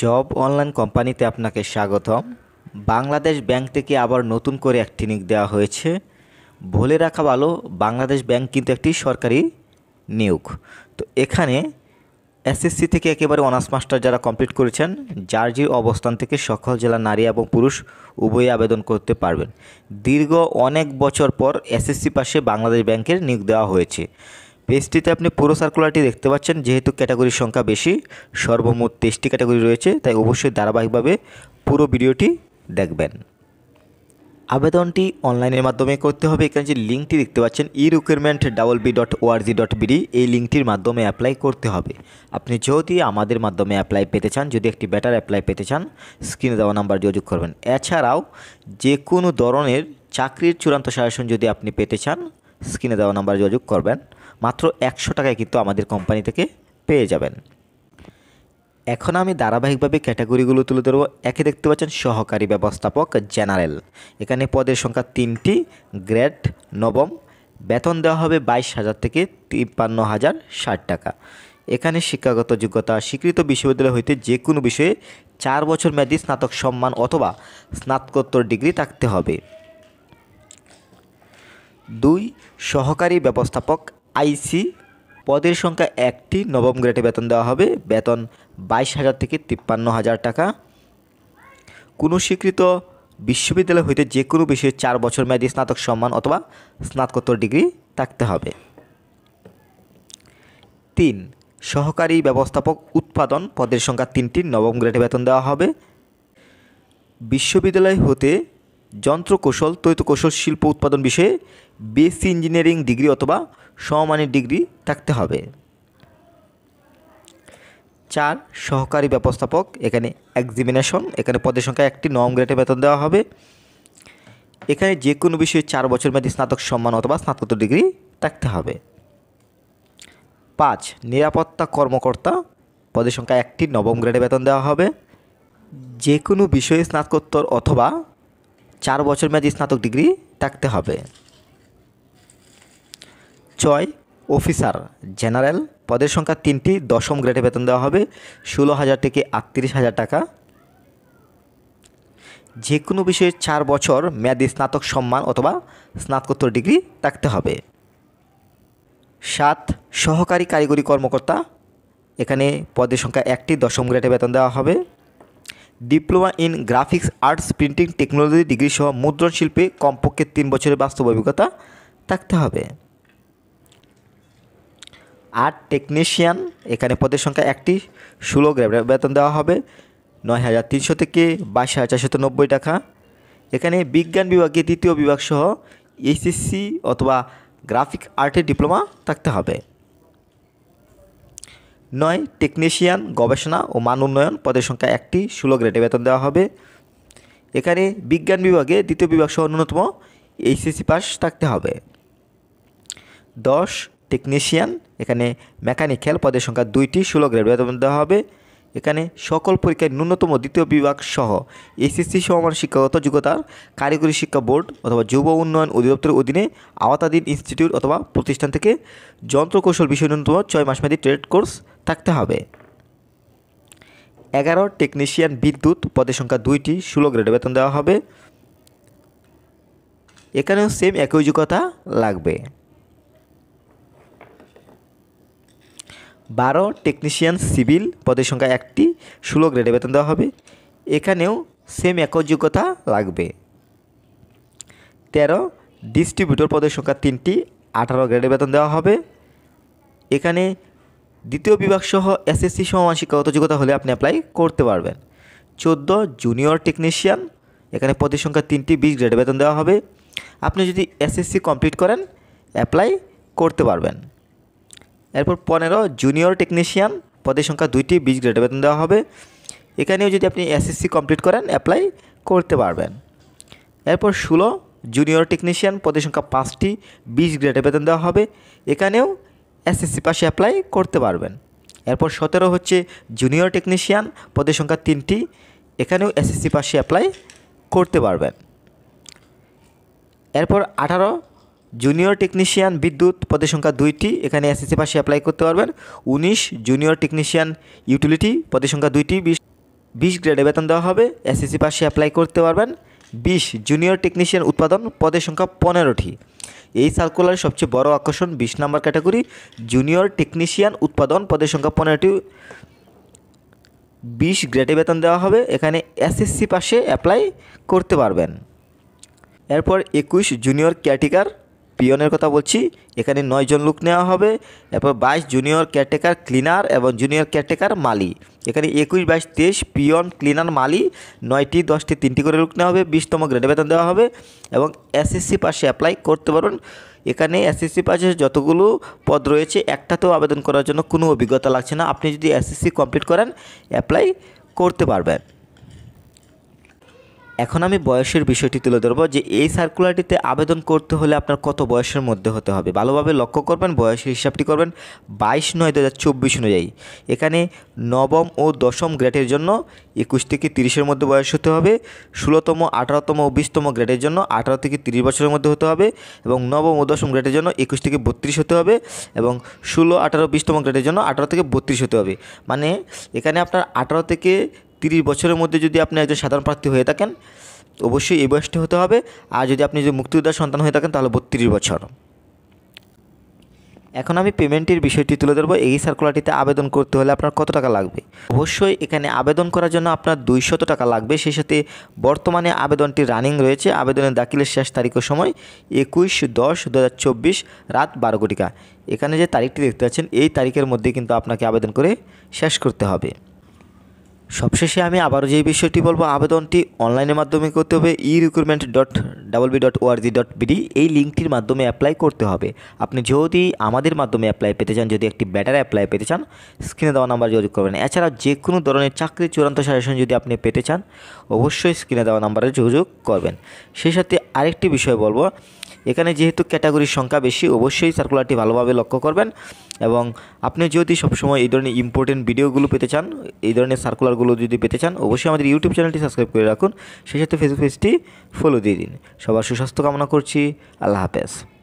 job online কোম্পানিতে আপনাকে স্বাগতম বাংলাদেশ ব্যাংক থেকে আবার নতুন করে একটি ক্লিনিক দেওয়া হয়েছে বলে রাখা ভালো বাংলাদেশ ব্যাংক কিন্তু একটি সরকারি নিয়োগ তো এখানে এসএসসি থেকে একেবারে অনার্স মাস্টার যারা কমপ্লিট করেছেন যার যে অবস্থান থেকে সকল জেলা নারী এবং পুরুষ উভয়ে আবেদন করতে পারবেন দীর্ঘ অনেক বছর পর এসএসসি পাশে বাংলাদেশ ব্যাংকের নিয়োগ দেওয়া হয়েছে পেজটিতে আপনি পুরো সার্কুলারটি দেখতে পাচ্ছেন যেহেতু ক্যাটাগরির সংখ্যা বেশি সর্বমোট তেইশটি ক্যাটাগরি রয়েছে তাই অবশ্যই ধারাবাহিকভাবে পুরো ভিডিওটি দেখবেন আবেদনটি অনলাইনের মাধ্যমে করতে হবে এখানে যে লিঙ্কটি দেখতে পাচ্ছেন e recruitment double B dot ORG dot BD এই লিঙ্কটির মাধ্যমে অ্যাপ্লাই করতে হবে আপনি যদি আমাদের মাধ্যমে অ্যাপ্লাই পেতে চান যদি একটি ব্যাটার অ্যাপ্লাই পেতে চান স্ক্রিনে দেওয়া নাম্বার যোগাযোগ করবেন এছাড়াও যে কোনো ধরনের চাকরির চূড়ান্ত সাজেশন যদি আপনি পেতে চান স্ক্রিনে দেওয়া নাম্বার যোগাযোগ করবেন মাত্র একশো টাকায় কিন্তু আমাদের কোম্পানি থেকে পেয়ে যাবেন এখন আমি ধারাবাহিকভাবে ক্যাটাগরিগুলো তুলে ধরব একে দেখতে পাচ্ছেন সহকারী ব্যবস্থাপক জেনারেল এখানে পদের সংখ্যা তিনটি গ্রেড নবম বেতন দেওয়া হবে বাইশ হাজার থেকে তিপ্পান্ন হাজার ষাট টাকা এখানে শিক্ষাগত যোগ্যতা স্বীকৃত বিশ্ববিদ্যালয় হইতে যে কোনো বিষয়ে চার বছর মেয়াদী স্নাতক সম্মান অথবা স্নাতকোত্তর ডিগ্রি থাকতে হবে দুই সহকারী ব্যবস্থাপক আইসি পদের সংখ্যা একটি নবম গ্রেডে বেতন দেওয়া হবে বেতন বাইশ হাজার থেকে তিপ্পান্ন হাজার টাকা কোনো স্বীকৃত বিশ্ববিদ্যালয় হইতে যে কোনো বিষয়ে চার বছর মেয়াদী স্নাতক সম্মান অথবা স্নাতকোত্তর ডিগ্রি থাকতে হবে তিন সহকারী ব্যবস্থাপক উৎপাদন পদের সংখ্যা তিনটি নবম গ্রেডে বেতন দেওয়া হবে বিশ্ববিদ্যালয় হতে যন্ত্রকৌশল কৌশল শিল্প উৎপাদন বিষয়ে বিএসসি ইঞ্জিনিয়ারিং ডিগ্রি অথবা সমমানের ডিগ্রি থাকতে হবে চার সহকারী ব্যবস্থাপক এখানে এক্সিমিনেশন এখানে পদের সংখ্যা একটি নম গ্রেডে বেতন দেওয়া হবে এখানে যে কোনো বিষয়ে চার বছর মেয়াদী স্নাতক সম্মান অথবা স্নাতকোত্তর ডিগ্রি থাকতে হবে পাঁচ নিরাপত্তা কর্মকর্তা পদের সংখ্যা একটি নবম গ্রেডে বেতন দেওয়া হবে যে কোনো বিষয়ে স্নাতকোত্তর অথবা চার বছর মেয়াদী স্নাতক ডিগ্রি থাকতে হবে চয় অফিসার জেনারেল পদের সংখ্যা তিনটি দশম গ্রেডে বেতন দেওয়া হবে ষোলো হাজার থেকে আটত্রিশ হাজার টাকা যে কোনো বিষয়ে চার বছর মেয়াদি স্নাতক সম্মান অথবা স্নাতকোত্তর ডিগ্রি থাকতে হবে সাত সহকারী কারিগরি কর্মকর্তা এখানে পদের সংখ্যা একটি দশম গ্রেডে বেতন দেওয়া হবে diploma in graphics arts printing technology degree সহ মুদ্রণ শিল্পে কমপক্ষে তিন বছরের বাস্তব অভিজ্ঞতা থাকতে হবে আর্ট টেকনিশিয়ান এখানে পদের সংখ্যা একটি ষোলো গ্রেড বেতন দেওয়া হবে নয় হাজার তিনশো থেকে বাইশ হাজার চারশত নব্বই টাকা এখানে বিজ্ঞান বিভাগে তৃতীয় বিভাগ সহ এইচএসসি অথবা গ্রাফিক আর্টের ডিপ্লোমা থাকতে হবে নয় টেকনিশিয়ান গবেষণা ও মান উন্নয়ন পদের সংখ্যা একটি ষোলো গ্রেডে বেতন দেওয়া হবে এখানে বিজ্ঞান বিভাগে দ্বিতীয় বিভাগ সহ অন্যতম এইচএসসি পাস থাকতে হবে দশ টেকনিশিয়ান এখানে মেকানিক্যাল পদের সংখ্যা দুইটি ষোলো গ্রেড বেতন দেওয়া হবে এখানে সকল পরীক্ষায় ন্যূনতম দ্বিতীয় বিভাগ সহ এসএসসি আমার শিক্ষাগত যোগ্যতার কারিগরি শিক্ষা বোর্ড অথবা যুব উন্নয়ন অধিদপ্তরের অধীনে আওতাধীন ইনস্টিটিউট অথবা প্রতিষ্ঠান থেকে যন্ত্রকৌশল বিষয় ন্যূনতম ছয় মাসমেয়াদী ট্রেড কোর্স থাকতে হবে এগারো টেকনিশিয়ান বিদ্যুৎ পদের সংখ্যা দুইটি ষোলো গ্রেড বেতন দেওয়া হবে এখানেও সেম একই যোগ্যতা লাগবে বারো টেকনিশিয়ান সিভিল পদের সংখ্যা একটি ষোলো গ্রেডে বেতন দেওয়া হবে এখানেও সেম একই যোগ্যতা লাগবে তেরো ডিস্ট্রিবিউটর পদের সংখ্যা তিনটি আঠারো গ্রেডে বেতন দেওয়া হবে এখানে দ্বিতীয় বিভাগ সহ এসএসসি সমান শিক্ষাগত যোগ্যতা হলে আপনি অ্যাপ্লাই করতে পারবেন চোদ্দো জুনিয়র টেকনিশিয়ান এখানে পদের সংখ্যা তিনটি বিশ গ্রেডে বেতন দেওয়া হবে আপনি যদি এসএসসি কমপ্লিট করেন অ্যাপ্লাই করতে পারবেন এরপর পনেরো জুনিয়র টেকনিশিয়ান পদের সংখ্যা দুইটি বিশ গ্রেড বেতন দেওয়া হবে এখানেও যদি আপনি এসএসসি কমপ্লিট করেন অ্যাপ্লাই করতে পারবেন এরপর ষোলো জুনিয়র টেকনিশিয়ান পদের সংখ্যা পাঁচটি বিশ গ্রেডে বেতন দেওয়া হবে এখানেও এসএসসি পাশে অ্যাপ্লাই করতে পারবেন এরপর সতেরো হচ্ছে জুনিয়র টেকনিশিয়ান পদের সংখ্যা তিনটি এখানেও এসএসসি পাশে অ্যাপ্লাই করতে পারবেন এরপর আঠারো জুনিয়র টেকনিশিয়ান বিদ্যুৎ পদের সংখ্যা দুইটি এখানে এসএসসি পাশে অ্যাপ্লাই করতে পারবেন উনিশ জুনিয়র টেকনিশিয়ান ইউটিলিটি পদের সংখ্যা দুইটি বিশ বিশ গ্রেডে বেতন দেওয়া হবে এসএসসি পাশে অ্যাপ্লাই করতে পারবেন বিশ জুনিয়র টেকনিশিয়ান উৎপাদন পদের সংখ্যা পনেরোটি এই সার্কুলারের সবচেয়ে বড় আকর্ষণ বিশ নাম্বার ক্যাটাগরি জুনিয়র টেকনিশিয়ান উৎপাদন পদের সংখ্যা পনেরোটি বিশ গ্রেডে বেতন দেওয়া হবে এখানে এসএসসি পাশে অ্যাপ্লাই করতে পারবেন এরপর একুশ জুনিয়র ক্যাটিকার পিয়নের কথা বলছি এখানে নয়জন লোক নেওয়া হবে এরপর বাইশ জুনিয়র ক্যাটেকার ক্লিনার এবং জুনিয়র ক্যাটেকার মালি এখানে একুশ বাইশ তেইশ পিয়ন ক্লিনার মালি নয়টি দশটি তিনটি করে লোক নেওয়া হবে বিশতম গ্রেড বেতন দেওয়া হবে এবং এসএসসি পাশে অ্যাপ্লাই করতে পারবেন এখানে এসএসসি পাশে যতগুলো পদ রয়েছে একটাতেও আবেদন করার জন্য কোনো অভিজ্ঞতা লাগছে না আপনি যদি এসএসসি কমপ্লিট করেন অ্যাপ্লাই করতে পারবেন এখন আমি বয়সের বিষয়টি তুলে ধরবো যে এই সার্কুলারটিতে আবেদন করতে হলে আপনার কত বয়সের মধ্যে হতে হবে ভালোভাবে লক্ষ্য করবেন বয়সের হিসাবটি করবেন বাইশ নয় দু হাজার চব্বিশ অনুযায়ী এখানে নবম ও দশম গ্রেডের জন্য একুশ থেকে তিরিশের মধ্যে বয়স হতে হবে ষোলোতম আঠারোতম ও বিশতম গ্রেডের জন্য আঠারো থেকে তিরিশ বছরের মধ্যে হতে হবে এবং নবম ও দশম গ্রেডের জন্য একুশ থেকে বত্রিশ হতে হবে এবং ষোলো আঠারো বিশতম গ্রেডের জন্য আঠারো থেকে বত্রিশ হতে হবে মানে এখানে আপনার আঠারো থেকে তিরিশ বছরের মধ্যে যদি আপনি একজন সাধারণ প্রার্থী হয়ে থাকেন অবশ্যই এই বয়সটি হতে হবে আর যদি আপনি যদি মুক্তিযোদ্ধার সন্তান হয়ে থাকেন তাহলে বত্রিশ বছর এখন আমি পেমেন্টের বিষয়টি তুলে ধরবো এই সার্কুলারটিতে আবেদন করতে হলে আপনার কত টাকা লাগবে অবশ্যই এখানে আবেদন করার জন্য আপনার দুইশত টাকা লাগবে সেই সাথে বর্তমানে আবেদনটি রানিং রয়েছে আবেদনের দাখিলের শেষ তারিখের সময় একুশ দশ দু রাত বারো কোটিকা এখানে যে তারিখটি দেখতে পাচ্ছেন এই তারিখের মধ্যে কিন্তু আপনাকে আবেদন করে শেষ করতে হবে সবশেষে আমি আবারও যে বিষয়টি বলবো আবেদনটি অনলাইনের মাধ্যমে করতে হবে e recruitment dot double B dot ORG dot BD এই লিঙ্কটির মাধ্যমে অ্যাপ্লাই করতে হবে আপনি যদি আমাদের মাধ্যমে অ্যাপ্লাই পেতে চান যদি একটি ব্যাটার অ্যাপ্লাই পেতে চান স্ক্রিনে দেওয়া নাম্বার যোগাযোগ করবেন এছাড়া যে কোনো ধরনের চাকরির চূড়ান্ত সাজেশন যদি আপনি পেতে চান অবশ্যই স্ক্রিনে দেওয়া নাম্বারে যোগাযোগ করবেন সেই সাথে আরেকটি বিষয় বলবো এখানে যেহেতু ক্যাটাগরির সংখ্যা বেশি অবশ্যই সার্কুলারটি ভালোভাবে লক্ষ্য করবেন এবং আপনি যদি সবসময় এই ধরনের ইম্পর্টেন্ট ভিডিওগুলো পেতে চান এই ধরনের সার্কুলারগুলো যদি পেতে চান অবশ্যই আমাদের ইউটিউব চ্যানেলটি সাবস্ক্রাইব করে রাখুন সেই সাথে ফেসবুক পেজটি ফলো দিয়ে দিন সবার সুস্বাস্থ্য কামনা করছি আল্লাহ হাফেজ